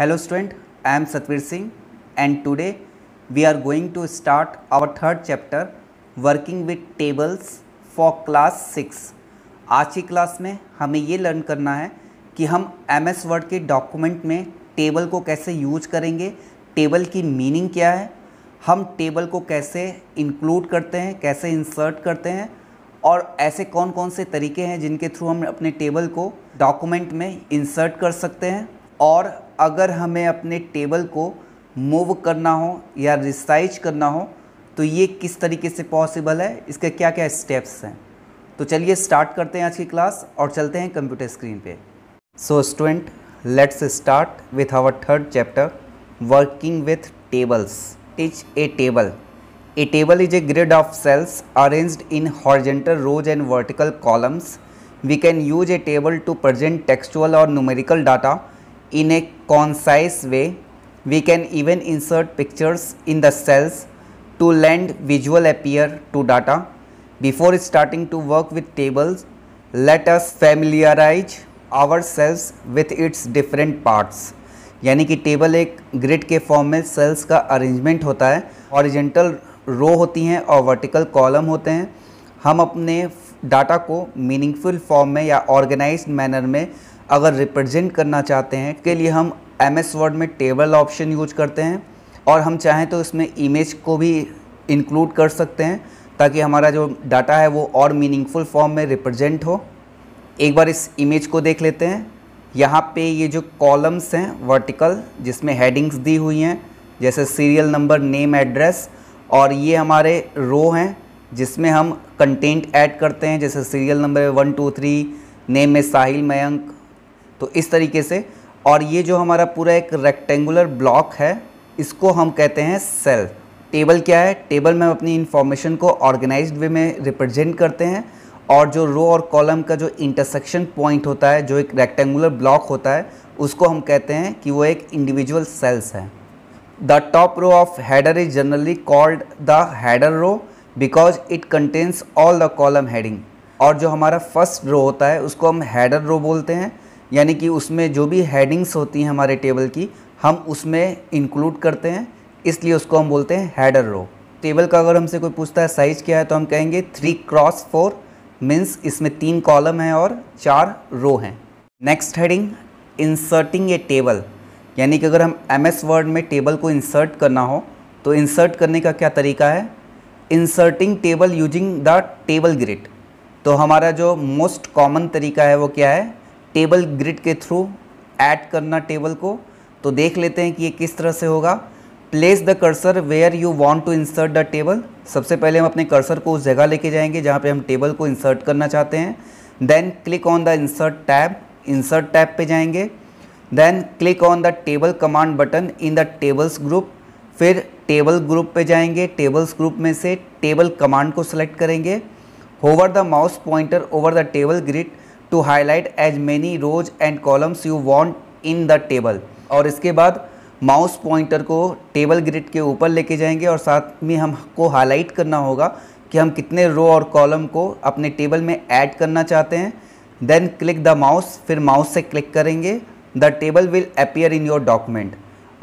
Hello student I am Satvir Singh and today we are going to start our third chapter working with tables for class six आज की class में हमें ये learn करना है कि हम एम एस वर्ड के डॉक्यूमेंट में टेबल को कैसे यूज करेंगे टेबल की मीनिंग क्या है हम टेबल को कैसे इंक्लूड करते हैं कैसे इंसर्ट करते हैं और ऐसे कौन कौन से तरीके हैं जिनके थ्रू हम अपने टेबल को डॉक्यूमेंट में इंसर्ट कर सकते हैं और अगर हमें अपने टेबल को मूव करना हो या रिसाइज करना हो तो ये किस तरीके से पॉसिबल है इसके क्या क्या स्टेप्स हैं तो चलिए स्टार्ट करते हैं आज की क्लास और चलते हैं कंप्यूटर स्क्रीन पे so student let's start with our third chapter working with tables teach a table a table is a grid of cells arranged in horizontal rows and vertical columns we can use a table to present textual और numerical data in a concise way. We can even insert pictures in the cells to lend visual appear to data. Before starting to work with tables, let us familiarize ourselves with its different parts. यानी कि table एक grid के form में sales का arrangement होता है horizontal रो होती हैं और वर्टिकल कॉलम होते हैं हम अपने डाटा को मीनिंगफुल फॉर्म में या ऑर्गेनाइज्ड मैनर में अगर रिप्रेजेंट करना चाहते हैं के लिए हम एम एस वर्ड में टेबल ऑप्शन यूज करते हैं और हम चाहें तो इसमें इमेज को भी इंक्लूड कर सकते हैं ताकि हमारा जो डाटा है वो और मीनिंगफुल फॉर्म में रिप्रेजेंट हो एक बार इस इमेज को देख लेते हैं यहाँ पे ये जो कॉलम्स हैं वर्टिकल जिसमें हेडिंग्स दी हुई हैं जैसे सीरियल नंबर नेम एड्रेस और ये हमारे रो हैं जिसमें हम कंटेंट ऐड करते हैं जैसे serial number one two three name में साहिल मयंक तो इस तरीके से और ये जो हमारा पूरा एक रेक्टेंगुलर ब्लॉक है इसको हम कहते हैं सेल टेबल क्या है टेबल में हम अपनी इन्फॉर्मेशन को ऑर्गेनाइज्ड वे में रिप्रेजेंट करते हैं और जो रो और कॉलम का जो इंटरसेक्शन पॉइंट होता है जो एक रेक्टेंगुलर ब्लॉक होता है उसको हम कहते हैं कि वो एक इंडिविजुअल सेल्स है the top row of header is generally called the header row because it contains all the column heading और जो हमारा फर्स्ट रो होता है उसको हम हैडर रो बोलते हैं यानी कि उसमें जो भी हेडिंग्स होती हैं हमारे टेबल की हम उसमें इंक्लूड करते हैं इसलिए उसको हम बोलते हैं हेडर रो टेबल का अगर हमसे कोई पूछता है साइज़ क्या है तो हम कहेंगे थ्री क्रॉस फोर मीन्स इसमें तीन कॉलम हैं और चार रो हैं next heading inserting a table यानी कि अगर हम एम एस वर्ड में टेबल को इंसर्ट करना हो तो इंसर्ट करने का क्या तरीका है inserting table using the table grid तो हमारा जो मोस्ट कॉमन तरीका है वो क्या है टेबल ग्रिड के थ्रू ऐड करना टेबल को तो देख लेते हैं कि ये किस तरह से होगा place the cursor where you want to insert the table सबसे पहले हम अपने कर्सर को उस जगह लेके जाएंगे जहाँ पे हम टेबल को इंसर्ट करना चाहते हैं then click on the insert tab insert tab पे जाएंगे then click on the table command button in the tables group फिर टेबल ग्रुप पे जाएंगे टेबल्स ग्रुप में से टेबल कमांड को सेलेक्ट करेंगे hover the mouse pointer over the table grid to highlight as many rows and columns you want in the table और इसके बाद माउस पॉइंटर को टेबल ग्रिड के ऊपर लेके जाएंगे और साथ में हमको हाईलाइट करना होगा कि हम कितने रो और कॉलम को अपने टेबल में ऐड करना चाहते हैं देन क्लिक द माउस फिर माउस से क्लिक करेंगे the table will appear in your document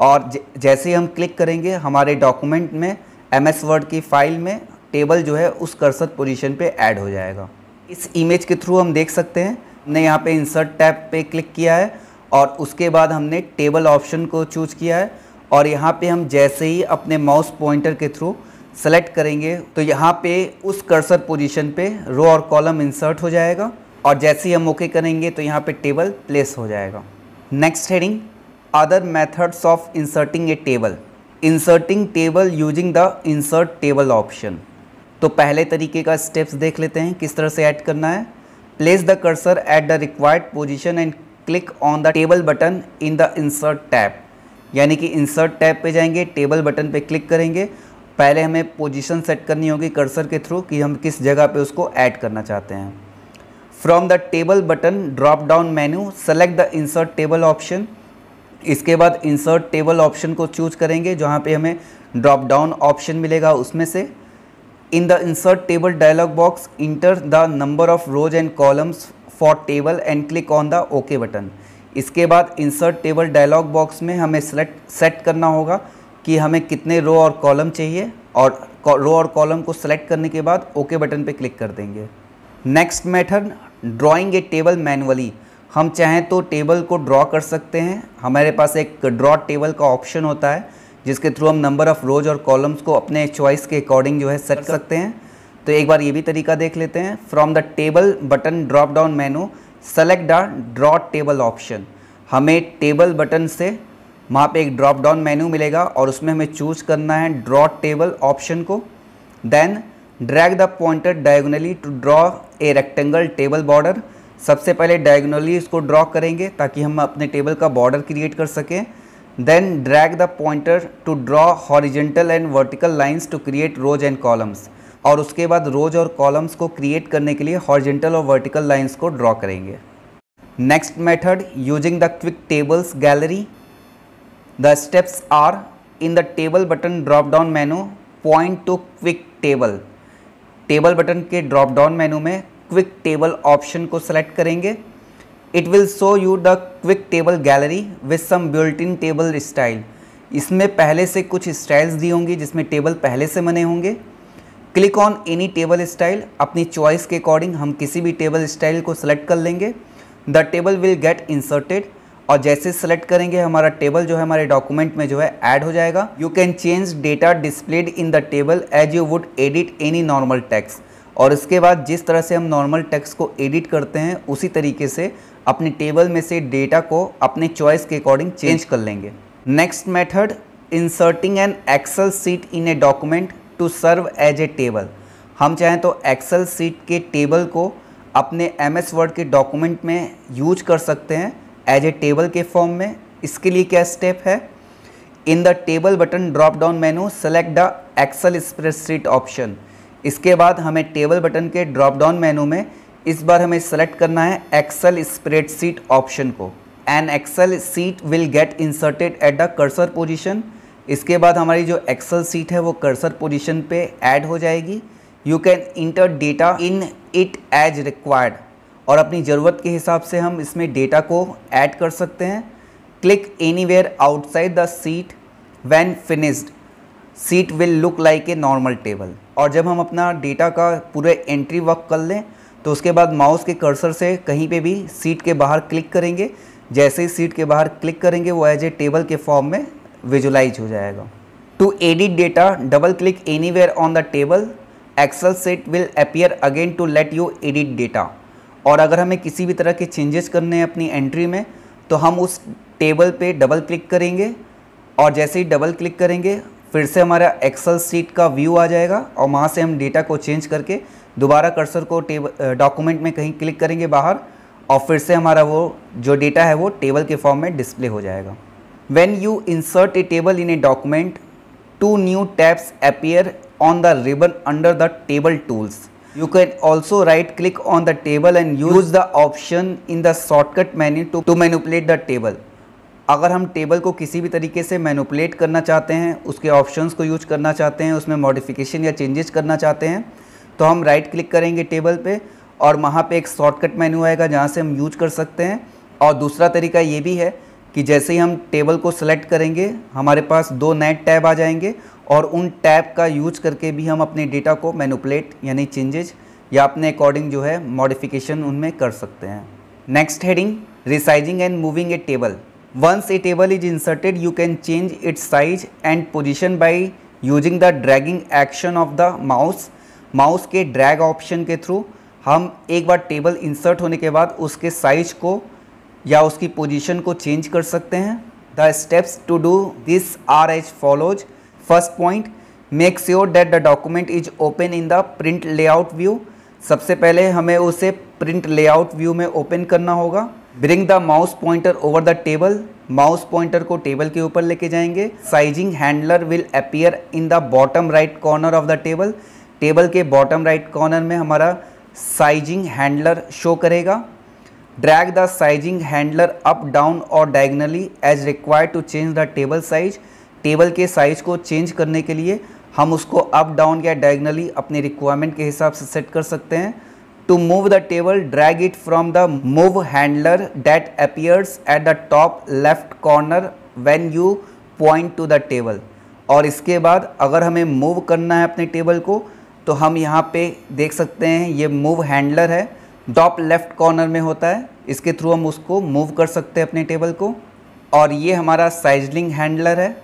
और जैसे ही हम क्लिक करेंगे हमारे डॉक्यूमेंट में एम एस वर्ड की फाइल में टेबल जो है उस कर्सर पोजीशन पे ऐड हो जाएगा इस इमेज के थ्रू हम देख सकते हैं हमने यहाँ पे इंसर्ट टैब पे क्लिक किया है और उसके बाद हमने टेबल ऑप्शन को चूज किया है और यहाँ पे हम जैसे ही अपने माउस पॉइंटर के थ्रू सेलेक्ट करेंगे तो यहाँ पे उस कर्सर पोजीशन पे रो और कॉलम इंसर्ट हो जाएगा और जैसे ही हम ओके करेंगे तो यहाँ पे टेबल प्लेस हो जाएगा next heading other methods of inserting a table inserting table using the insert table option तो पहले तरीके का स्टेप्स देख लेते हैं किस तरह से ऐड करना है place the cursor at the required position and click on the table button in the insert tab यानी कि इंसर्ट टैप पे जाएंगे टेबल बटन पे क्लिक करेंगे पहले हमें पोजीशन सेट करनी होगी कर्सर के थ्रू कि हम किस जगह पे उसको ऐड करना चाहते हैं from the table button drop down menu select the insert table option इसके बाद इंसर्ट टेबल ऑप्शन को चूज करेंगे जहाँ पे हमें ड्रॉप डाउन ऑप्शन मिलेगा उसमें से In the insert table dialog box, enter the number of rows and columns for table and click on the OK button. इसके बाद insert table dialog box में हमें select set करना होगा कि हमें कितने रो और कॉलम चाहिए और रो और कॉलम को सेलेक्ट करने के बाद ओके okay बटन पे क्लिक कर देंगे next method drawing a table manually हम चाहें तो टेबल को ड्रॉ कर सकते हैं हमारे पास एक ड्रॉ टेबल का ऑप्शन होता है जिसके थ्रू हम नंबर ऑफ़ रोज और कॉलम्स को अपने चॉइस के अकॉर्डिंग जो है सेट कर सकते हैं तो एक बार ये भी तरीका देख लेते हैं from the table button drop down menu select the draw table option हमें टेबल बटन से वहाँ पे एक ड्रॉप डाउन मेन्यू मिलेगा और उसमें हमें चूज करना है ड्रॉ टेबल ऑप्शन को then drag the pointer diagonally to draw a rectangle table border सबसे पहले डायगोनली इसको ड्रॉ करेंगे ताकि हम अपने टेबल का बॉर्डर क्रिएट कर सकें Then drag the pointer to draw horizontal and vertical lines to create rows and columns. और उसके बाद रोज और कॉलम्स को क्रिएट करने के लिए हॉर्जेंटल और वर्टिकल लाइंस को ड्रॉ करेंगे next method using the quick tables gallery the steps are in the table button drop down menu point to quick table table button के ड्रॉप डाउन मेनू में quick table option को select करेंगे it will show you the quick table gallery with some built in table style इसमें पहले से कुछ styles दी होंगी जिसमें टेबल पहले से बने होंगे click on any table style अपनी चॉइस के अकॉर्डिंग हम किसी भी टेबल स्टाइल को सेलेक्ट कर लेंगे the table will get inserted और जैसे सेलेक्ट करेंगे हमारा टेबल जो है हमारे डॉक्यूमेंट में जो है ऐड हो जाएगा you can change data displayed in the table as you would edit any normal text और इसके बाद जिस तरह से हम नॉर्मल टेक्स्ट को एडिट करते हैं उसी तरीके से अपने टेबल में से डेटा को अपने चॉइस के अकॉर्डिंग चेंज कर लेंगे next method inserting an Excel sheet in a document to serve as a table हम चाहें तो एक्सेल सीट के टेबल को अपने एम एस वर्ड के डॉक्यूमेंट में यूज कर सकते हैं एज ए टेबल के फॉर्म में इसके लिए क्या स्टेप है in the table button drop down menu select the Excel spreadsheet option इसके बाद हमें टेबल बटन के ड्रॉप डाउन मेनू में इस बार हमें सेलेक्ट करना है एक्सेल स्प्रेडशीट ऑप्शन को an Excel sheet will get inserted at the cursor position इसके बाद हमारी जो एक्सेल सीट है वो कर्सर पोजीशन पे ऐड हो जाएगी you can enter data in it as required और अपनी ज़रूरत के हिसाब से हम इसमें डेटा को ऐड कर सकते हैं click anywhere outside the sheet when finished sheet will look like a normal table और जब हम अपना डेटा का पूरे एंट्री वर्क कर लें तो उसके बाद माउस के कर्सर से कहीं पे भी सीट के बाहर क्लिक करेंगे जैसे ही सीट के बाहर क्लिक करेंगे वो एज ए टेबल के फॉर्म में विजुलाइज हो जाएगा to edit data double click anywhere on the table Excel sheet will appear again to let you edit data और अगर हमें किसी भी तरह के चेंजेस करने हैं अपनी एंट्री में तो हम उस टेबल पे डबल क्लिक करेंगे और जैसे ही डबल क्लिक करेंगे फिर से हमारा एक्सेल सीट का व्यू आ जाएगा और वहाँ से हम डेटा को चेंज करके दोबारा कर्सर को टेबल डॉक्यूमेंट में कहीं क्लिक करेंगे बाहर और फिर से हमारा वो जो डेटा है वो टेबल के फॉर्म में डिस्प्ले हो जाएगा when you insert a table in a document two new tabs appear on the ribbon under the table tools you can also right click on the table and use the option in the shortcut menu to to the table अगर हम table को किसी भी तरीके से manipulate करना चाहते हैं उसके ऑप्शंस को यूज करना चाहते हैं उसमें मॉडिफिकेशन या चेंजेस करना चाहते हैं तो हम राइट क्लिक करेंगे टेबल पे और वहाँ पे एक शॉर्टकट मेन्यू आएगा जहाँ से हम यूज कर सकते हैं और दूसरा तरीका ये भी है कि जैसे ही हम टेबल को सेलेक्ट करेंगे हमारे पास दो नए टैब आ जाएंगे और उन टैब का यूज करके भी हम अपने डेटा को मैनुपलेट यानी चेंजेज या अपने अकॉर्डिंग जो है मॉडिफिकेशन उनमें कर सकते हैं next heading resizing and moving a table once a table is inserted you can change its size and position by using the dragging action of the mouse mouse के drag option के through हम एक बार table insert होने के बाद उसके size को या उसकी पोजिशन को चेंज कर सकते हैं the steps to do this are as follows first point make sure that the document is open in the print layout view सबसे पहले हमें उसे प्रिंट लेआउट व्यू में ओपन करना होगा bring the mouse pointer over the table mouse pointer को table के ऊपर लेके जाएंगे sizing handler will appear in the bottom right corner of the table table के बॉटम राइट कॉर्नर में हमारा साइजिंग हैंडलर शो करेगा drag the sizing handler up down और diagonally as required to change the table size table के size को change करने के लिए हम उसको अप डाउन या डायगनली अपने रिक्वायरमेंट के हिसाब से सेट कर सकते हैं to move the table drag it from the move handler that appears at the top left corner when you point to the table और इसके बाद अगर हमें मूव करना है अपने टेबल को तो हम यहाँ पे देख सकते हैं ये मूव हैंडलर है टॉप लेफ़्ट कॉर्नर में होता है इसके थ्रू हम उसको मूव कर सकते हैं अपने टेबल को और ये हमारा साइजलिंग हैंडलर है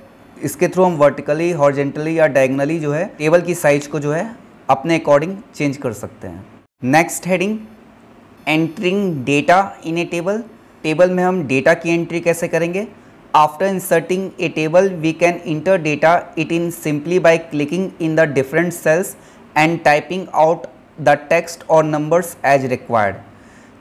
इसके थ्रू हम वर्टिकली हॉर्जेंटली या डायगनली जो है टेबल की साइज को जो है अपने अकॉर्डिंग चेंज कर सकते हैं next heading entering data in a table table में हम डेटा की एंट्री कैसे करेंगे after inserting a table we can enter data it in simply by clicking in the different cells and typing out the text और numbers as required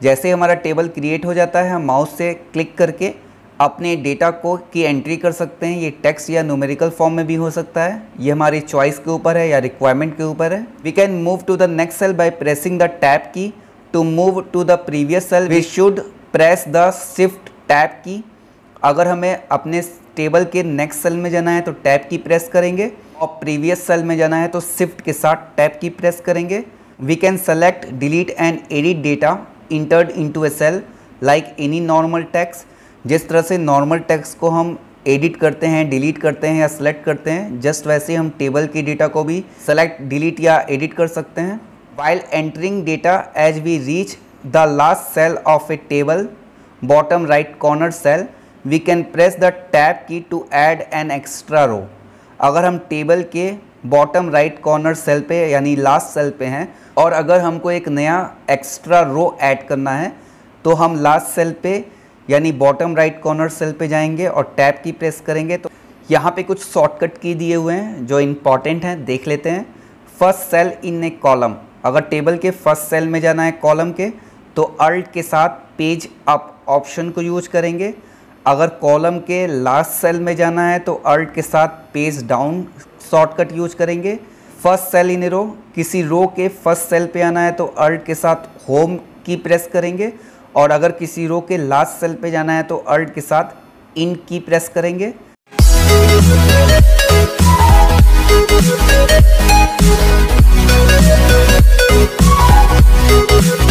जैसे हमारा table create हो जाता है हम माउस से क्लिक करके अपने डेटा को की एंट्री कर सकते हैं ये टेक्स्ट या न्यूमेरिकल फॉर्म में भी हो सकता है ये हमारी चॉइस के ऊपर है या रिक्वायरमेंट के ऊपर है we can move to the next cell by pressing the tab key to move to the previous cell we should press the shift tab key अगर हमें अपने टेबल के नेक्स्ट सेल में जाना है तो टैप की प्रेस करेंगे और प्रीवियस सेल में जाना है तो शिफ्ट के साथ टैप की प्रेस करेंगे we can select delete and edit data entered into a cell like any normal text जिस तरह से नॉर्मल टेक्स्ट को हम एडिट करते हैं डिलीट करते हैं या सेलेक्ट करते हैं जस्ट वैसे हम टेबल के डेटा को भी सेलेक्ट डिलीट या एडिट कर सकते हैं while entering data as we reach the last cell of a table bottom right corner cell we can press the tab key to add an extra row अगर हम table के bottom right corner cell पे यानी last cell पे हैं और अगर हमको एक नया एक्स्ट्रा रो ऐड करना है तो हम लास्ट सेल पे यानी बॉटम राइट कॉर्नर सेल पे जाएंगे और टैब की प्रेस करेंगे तो यहाँ पे कुछ शॉर्टकट की दिए हुए हैं जो इम्पॉर्टेंट हैं देख लेते हैं first cell in a column अगर टेबल के फर्स्ट सेल में जाना है कॉलम के तो अल्ट के साथ पेज अप ऑप्शन को यूज करेंगे अगर कॉलम के लास्ट सेल में जाना है तो अल्ट के साथ पेज डाउन शॉर्टकट यूज करेंगे फर्स्ट सेल इन रो किसी रो के फर्स्ट सेल पे आना है तो अल्ट के साथ होम की प्रेस करेंगे और अगर किसी रो के लास्ट सेल पे जाना है तो अल्ट के साथ इन की प्रेस करेंगे